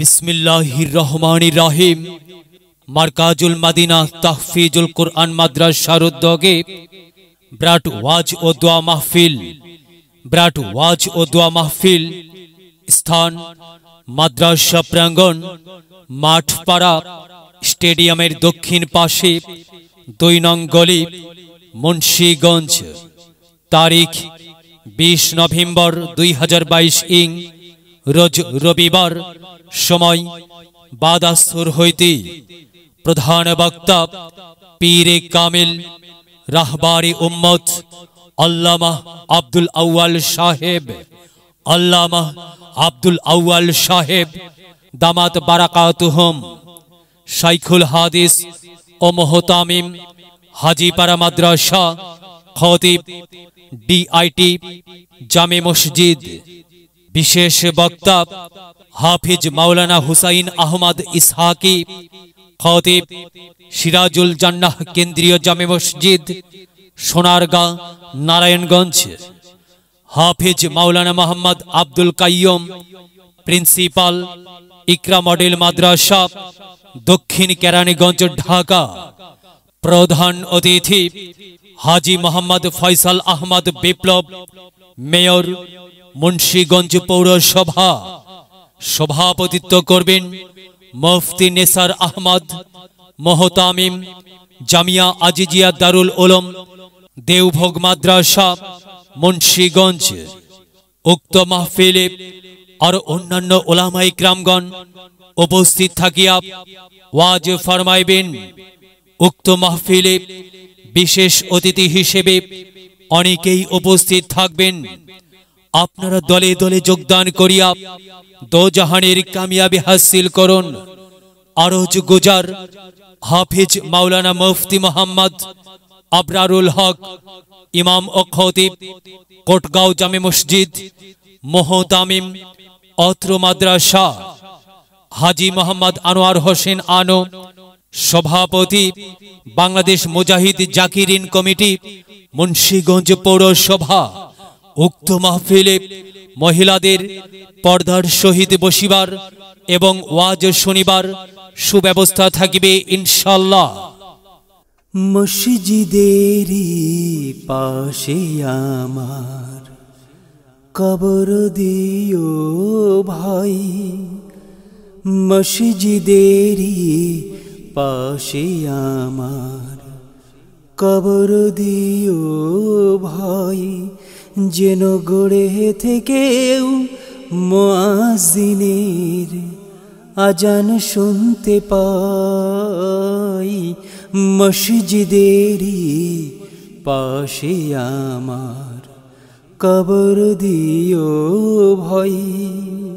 বিসমিল্লাহির রহমান রাহিম মার্কাজুল মাদিনা তাহফিজুল কোরআন মাদ্রাসার উদ্যোগে ব্রাট ওয়াজ ও দোয়া মাহফিল ব্রাট ওয়াজ ও দোয়া মাহফিল স্থান মাদ্রাসা প্রাঙ্গণ মাঠপাড়া স্টেডিয়ামের দক্ষিণ পাশে দুই নং গলি মুন্সীগঞ্জ তারিখ বিশ নভেম্বর দুই ইং রোজ রবিবার সময় বাদাসুর হইতে প্রধান বক্তা পীরে কামিল রাহবারি উম্মত আল্লামা আব্দুল আউয়াল সাহেব আল্লামা আব্দুল আউয়াল সাহেব দামাত বারাকাতুহম শাইখুল হাদিস ও মোহতামিম হাজিপাড়া মাদ্রাসা খতিব ডিআইটি জামে মসজিদ বিশেষ বক্তা হাফিজ মাওলানা হুসাইন আহমদ ইসহাকি খতিব সিরাজুল জান্নাহ কেন্দ্রীয় জামে মসজিদ সোনারগা নারায়ণগঞ্জ হাফিজ মাওলানা মোহাম্মদ আব্দুল কাইয়ম প্রিন্সিপাল ইকরা মডেল মাদ্রাসা দক্ষিণ কেরানীগঞ্জ ঢাকা প্রধান অতিথি হাজি মোহাম্মদ ফয়সাল আহমদ বিপ্লব মেয়র মুন্সীগঞ্জ পৌরসভা সভাপতিত্ব করবেন মুফতি নেসার আহমদ মহতামিম জামিয়া আজিজিয়া দারুল ওলম দেওভোগ মাদ্রাসা মুন্সীগঞ্জ উক্ত মাহফিলে আর অন্যান্য ওলামাই গ্রামগণ উপস্থিত থাকিয়া ওয়াজ ফরমাইবেন উক্ত মাহফিলে বিশেষ অতিথি হিসেবে অনেকেই উপস্থিত থাকবেন আপনারা দলে দলে যোগদান করিয়া দোজাহানের কামিয়াবি হাসিল করুন আরজ গুজার হাফিজ মাওলানা মুফতি মোহাম্মদ আবরারুল হক ইমাম অখতিব কোটগাঁও জামে মসজিদ মোহতামিম অত্র মাদ্রাসা হাজি মোহাম্মদ আনোয়ার হোসেন আনো সভাপতি বাংলাদেশ মুজাহিদ জাকিরিন কমিটি মুন্সীগঞ্জ পৌরসভা উক্ত মাহফিলে মহিলাদের পর্দার সহিত বসিবার এবং ওয়াজ শনিবার সুব্যবস্থা থাকিবে ইনশাল্লাহ মসজিদের পাশে আমার কবর দিও ভাই মসজিদের পাশে আমার কবর দিও ভাই যেন গড়ে থেকেও মোয়াজিনের আজান শুনতে পাই মসজিদেরই পাশে আমার কবর দিও ভয়